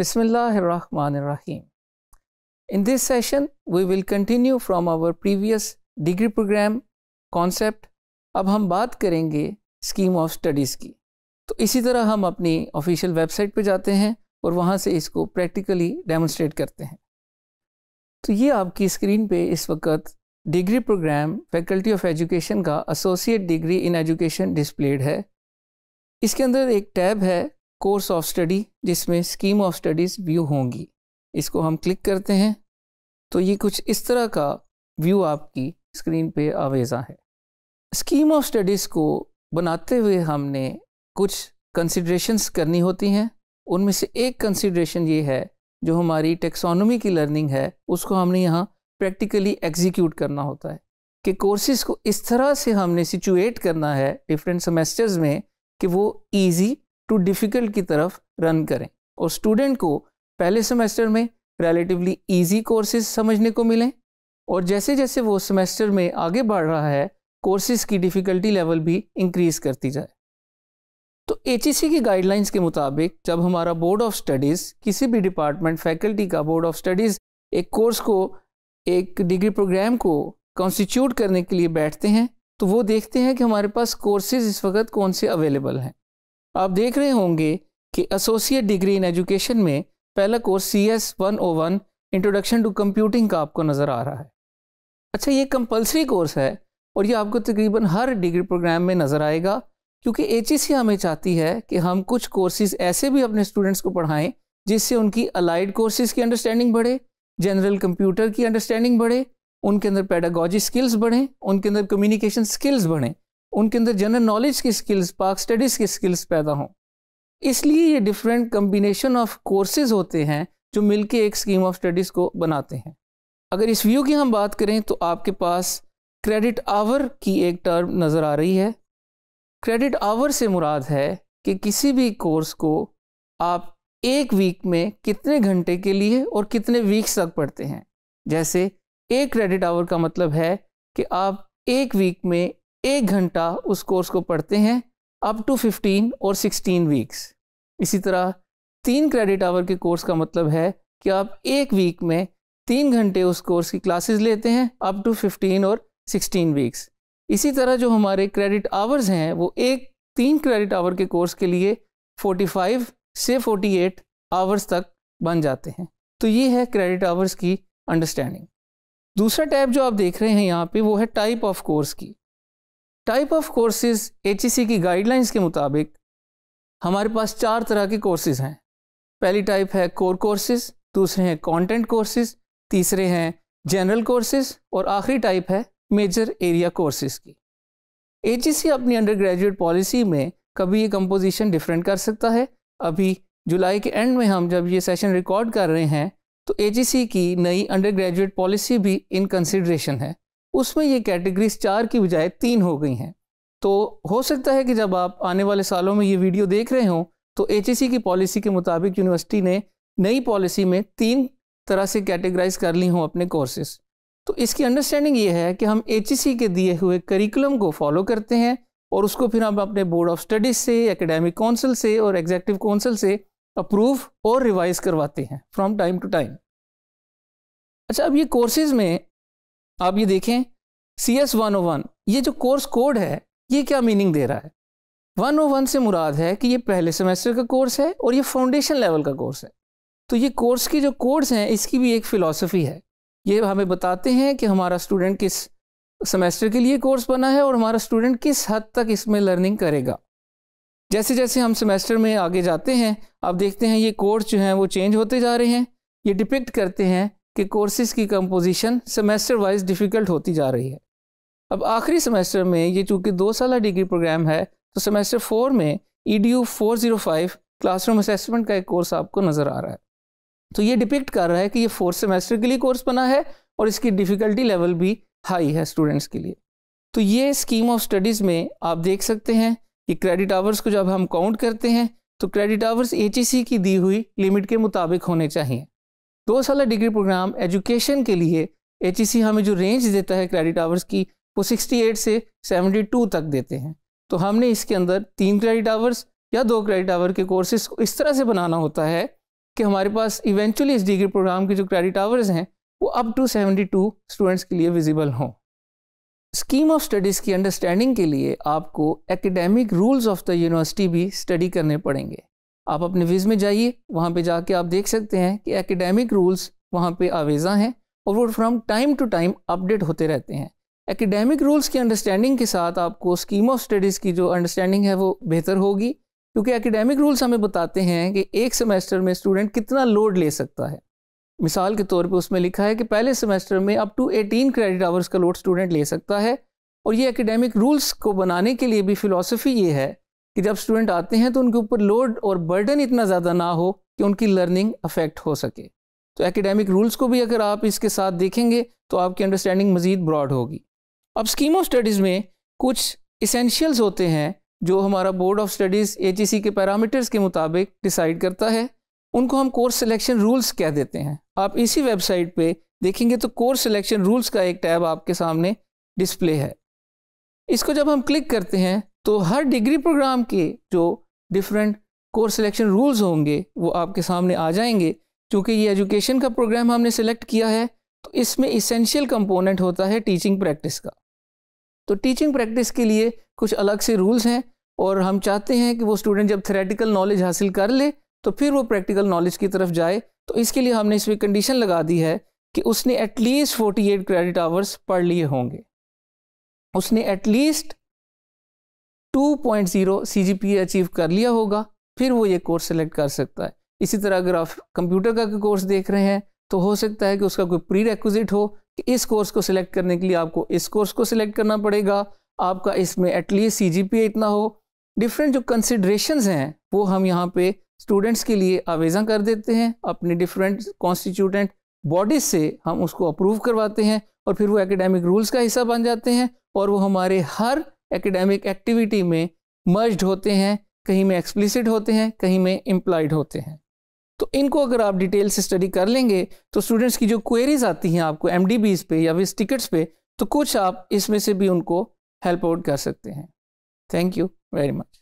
Bismillahirrahmanirrahim. In this session, we will continue from our previous degree program concept. अब हम बात करेंगे scheme of studies की तो इसी तरह हम अपनी ऑफिशियल वेबसाइट पर जाते हैं और वहाँ से इसको प्रैक्टिकली डेमोन्स्ट्रेट करते हैं तो ये आपकी स्क्रीन पे इस वक्त degree program faculty of education का associate degree in education displayed है इसके अंदर एक टैब है कोर्स ऑफ स्टडी जिसमें स्कीम ऑफ स्टडीज़ व्यू होंगी इसको हम क्लिक करते हैं तो ये कुछ इस तरह का व्यू आपकी स्क्रीन पे आवेजा है स्कीम ऑफ स्टडीज़ को बनाते हुए हमने कुछ कंसिड्रेशंस करनी होती हैं उनमें से एक कंसिड्रेशन ये है जो हमारी टेक्सोनोमी की लर्निंग है उसको हमने यहाँ प्रैक्टिकली एग्जीक्यूट करना होता है कि कोर्सेज को इस तरह से हमने सिचुएट करना है डिफरेंट सेमेस्टर्स में कि वो इजी टू डिफ़िकल्ट की तरफ रन करें और स्टूडेंट को पहले सेमेस्टर में रिलेटिवली ईजी कोर्सेज समझने को मिलें और जैसे जैसे वो सेमेस्टर में आगे बढ़ रहा है कोर्सेज़ की डिफ़िकल्टी लेवल भी इंक्रीज़ करती जाए तो एच की गाइडलाइंस के मुताबिक जब हमारा बोर्ड ऑफ स्टडीज़ किसी भी डिपार्टमेंट फैकल्टी का बोर्ड ऑफ स्टडीज़ एक कोर्स को एक डिग्री प्रोग्राम को कॉन्स्टिट्यूट करने के लिए बैठते हैं तो वो देखते हैं कि हमारे पास कोर्सेज इस वक्त कौन से अवेलेबल हैं आप देख रहे होंगे कि एसोसिएट डिग्री इन एजुकेशन में पहला course C S one O one introduction to computing का आपको नज़र आ रहा है अच्छा ये कंपलसरी कोर्स है और ये आपको तकरीबन हर डिग्री प्रोग्राम में नज़र आएगा क्योंकि एच हमें चाहती है कि हम कुछ कोर्सेज ऐसे भी अपने स्टूडेंट्स को पढ़ाएँ जिससे उनकी अलाइड कोर्सेज की अंडरस्टैंडिंग बढ़े जनरल कंप्यूटर की अंडरस्टैंडिंग बढ़े उनके अंदर पैडागोजी स्किल्स बढ़ें उनके अंदर कम्युनिकेशन स्किल्स बढ़ें उनके अंदर जनरल नॉलेज की स्किल्स पाक स्टडीज़ की स्किल्स पैदा हों इसलिए ये डिफरेंट कम्बिनेशन ऑफ कोर्सेज होते हैं जो मिलके एक स्कीम ऑफ स्टडीज़ को बनाते हैं अगर इस व्यू की हम बात करें तो आपके पास क्रेडिट आवर की एक टर्म नज़र आ रही है क्रेडिट आवर से मुराद है कि किसी भी कोर्स को आप एक वीक में कितने घंटे के लिए और कितने वीक्स तक पढ़ते हैं जैसे एक क्रेडिट आवर का मतलब है कि आप एक वीक में एक घंटा उस कोर्स को पढ़ते हैं अप टू फिफ्टीन और सिक्सटीन वीक्स इसी तरह तीन क्रेडिट आवर के कोर्स का मतलब है कि आप एक वीक में तीन घंटे उस कोर्स की क्लासेस लेते हैं अप टू फिफ्टीन और सिक्सटीन वीक्स इसी तरह जो हमारे क्रेडिट आवर्स हैं वो एक तीन क्रेडिट आवर के कोर्स के लिए फोर्टी फाइव से एट आवर्स तक बन जाते हैं तो ये है क्रेडिट आवर्स की अंडरस्टैंडिंग दूसरा टैब जो आप देख रहे हैं यहाँ पे वो है टाइप ऑफ कोर्स की टाइप ऑफ कोर्सेज एच की गाइडलाइंस के मुताबिक हमारे पास चार तरह के कोर्सेज हैं पहली टाइप है कोर कोर्सेज दूसरे हैं कंटेंट कोर्सेज तीसरे हैं जनरल कोर्सेज और आखिरी टाइप है मेजर एरिया कोर्सेज की एच e अपनी अंडर ग्रेजुएट पॉलिसी में कभी ये कंपोजिशन डिफरेंट कर सकता है अभी जुलाई के एंड में हम जब ये सेशन रिकॉर्ड कर रहे हैं तो एच e की नई अंडर ग्रेजुएट पॉलिसी भी इन कंसिड्रेशन है उसमें ये कैटेगरीज चार की बजाय तीन हो गई हैं तो हो सकता है कि जब आप आने वाले सालों में ये वीडियो देख रहे हों तो एच e की पॉलिसी के मुताबिक यूनिवर्सिटी ने नई पॉलिसी में तीन तरह से कैटेगराइज कर ली हों अपने कोर्सेज तो इसकी अंडरस्टैंडिंग ये है कि हम एच e के दिए हुए करिकुलम को फॉलो करते हैं और उसको फिर हम अपने बोर्ड ऑफ स्टडीज़ से एकेडमिक काउंसिल से और एग्जेक्टिव काउंसिल से अप्रूव और रिवाइज करवाते हैं फ्रॉम टाइम टू टाइम अच्छा अब ये कोर्सेज में आप ये देखें C S one O one ये जो कोर्स कोड है ये क्या मीनिंग दे रहा है वन ओ वन से मुराद है कि ये पहले सेमेस्टर का कोर्स है और ये फाउंडेशन लेवल का कोर्स है तो ये कोर्स के जो कोड्स हैं इसकी भी एक फ़िलासफ़ी है ये हमें बताते हैं कि हमारा स्टूडेंट किस सेमेस्टर के लिए कोर्स बना है और हमारा स्टूडेंट किस हद तक इसमें लर्निंग करेगा जैसे जैसे हम सेमेस्टर में आगे जाते हैं आप देखते हैं ये कोर्स जो हैं वो चेंज होते जा रहे हैं ये डिपिक्ट करते हैं कि कोर्सेज़ की कंपोजिशन सेमेस्टर वाइज डिफ़िकल्ट होती जा रही है अब आखिरी सेमेस्टर में ये चूँकि दो साल डिग्री प्रोग्राम है तो सेमेस्टर फोर में E D U four zero five classroom assessment का एक कोर्स आपको नज़र आ रहा है तो ये डिपिक्ट कर रहा है कि ये फोर्थ सेमेस्टर के लिए कोर्स बना है और इसकी डिफ़िकल्टी लेवल भी हाई है स्टूडेंट्स के लिए तो ये स्कीम ऑफ स्टडीज़ में आप देख सकते हैं कि क्रेडिट आवर्स को जब हम काउंट करते हैं तो क्रेडिट आवर्स एच की दी हुई लिमिट के मुताबिक होने चाहिए दो साल डिग्री प्रोग्राम एजुकेशन के लिए एच e हमें जो रेंज देता है क्रेडिट आवर्स की वो 68 से 72 तक देते हैं तो हमने इसके अंदर तीन क्रेडिट आवर्स या दो क्रेडिट आवर के कोर्सेज को इस तरह से बनाना होता है कि हमारे पास इवेंचुअली इस डिग्री प्रोग्राम के जो क्रेडिट आवर्स हैं वो अप टू 72 स्टूडेंट्स के लिए विजिबल हों स्कीम ऑफ स्टडीज़ की अंडरस्टैंडिंग के लिए आपको academic rules of the university भी स्टडी करने पड़ेंगे आप अपने विज़ में जाइए वहाँ पे जाके आप देख सकते हैं कि एकेडमिक रूल्स वहाँ पे आवेज़ा हैं और वो from time to time update होते रहते हैं एकेडमिक रूल्स की अंडरस्टैंडिंग के साथ आपको स्कीम ऑफ स्टडीज़ की जो अंडरस्टैंडिंग है वो बेहतर होगी क्योंकि एकेडमिक रूल्स हमें बताते हैं कि एक सेमेस्टर में स्टूडेंट कितना लोड ले सकता है मिसाल के तौर पर उसमें लिखा है कि पहले सेमेस्टर में up to eighteen credit hours का लोड स्टूडेंट ले सकता है और ये एकेडमिक रूल्स को बनाने के लिए भी फ़िलासफ़ी ये है कि जब स्टूडेंट आते हैं तो उनके ऊपर लोड और बर्डन इतना ज़्यादा ना हो कि उनकी लर्निंग अफेक्ट हो सके तो एकेडमिक रूल्स को भी अगर आप इसके साथ देखेंगे तो आपकी अंडरस्टैंडिंग मज़ीद ब्रॉड होगी अब स्कीम ऑफ स्टडीज़ में कुछ इसेंशियल्स होते हैं जो हमारा बोर्ड ऑफ स्टडीज़ ए के पैरामीटर्स के मुताबिक डिसाइड करता है उनको हम कोर्स सिलेक्शन रूल्स कह देते हैं आप इसी वेबसाइट पे देखेंगे तो कोर्स सिलेक्शन रूल्स का एक टैब आपके सामने डिस्प्ले है इसको जब हम क्लिक करते हैं तो हर डिग्री प्रोग्राम के जो डिफरेंट कोर्स सिलेक्शन रूल्स होंगे वो आपके सामने आ जाएंगे क्योंकि ये एजुकेशन का प्रोग्राम हमने सेलेक्ट किया है तो इसमें इसेंशियल कंपोनेंट होता है टीचिंग प्रैक्टिस का तो टीचिंग प्रैक्टिस के लिए कुछ अलग से रूल्स हैं और हम चाहते हैं कि वो स्टूडेंट जब थेरेटिकल नॉलेज हासिल कर ले तो फिर वो प्रैक्टिकल नॉलेज की तरफ जाए तो इसके लिए हमने इसमें कंडीशन लगा दी है कि उसने एटलीस्ट 48 क्रेडिट आवर्स पढ़ लिए होंगे उसने एटलीस्ट 2.0 सीजीपीए अचीव कर लिया होगा फिर वो ये कोर्स सेलेक्ट कर सकता है इसी तरह अगर आप कंप्यूटर का कोर्स देख रहे हैं तो हो सकता है कि उसका कोई प्री रेक्विजिट हो कि इस कोर्स को सिलेक्ट करने के लिए आपको इस कोर्स को सिलेक्ट करना पड़ेगा आपका इसमें एटलीस्ट सी जी पी इतना हो डिफरेंट जो कंसिड्रेशन हैं वो हम यहाँ पे स्टूडेंट्स के लिए आवेजा कर देते हैं अपने डिफरेंट कॉन्स्टिट्यूटेंट बॉडीज से हम उसको अप्रूव करवाते हैं और फिर वो एकेडमिक रूल्स का हिस्सा बन जाते हैं और वो हमारे हर एकेडमिक एक्टिविटी में मर्ज्ड होते हैं कहीं में एक्सप्लिसिट होते हैं कहीं में इम्प्लाइड होते हैं तो इनको अगर आप डिटेल से स्टडी कर लेंगे तो स्टूडेंट्स की जो क्वेरीज आती हैं आपको एम पे या फिर टिकट्स पे तो कुछ आप इसमें से भी उनको हेल्प आउट कर सकते हैं थैंक यू वेरी मच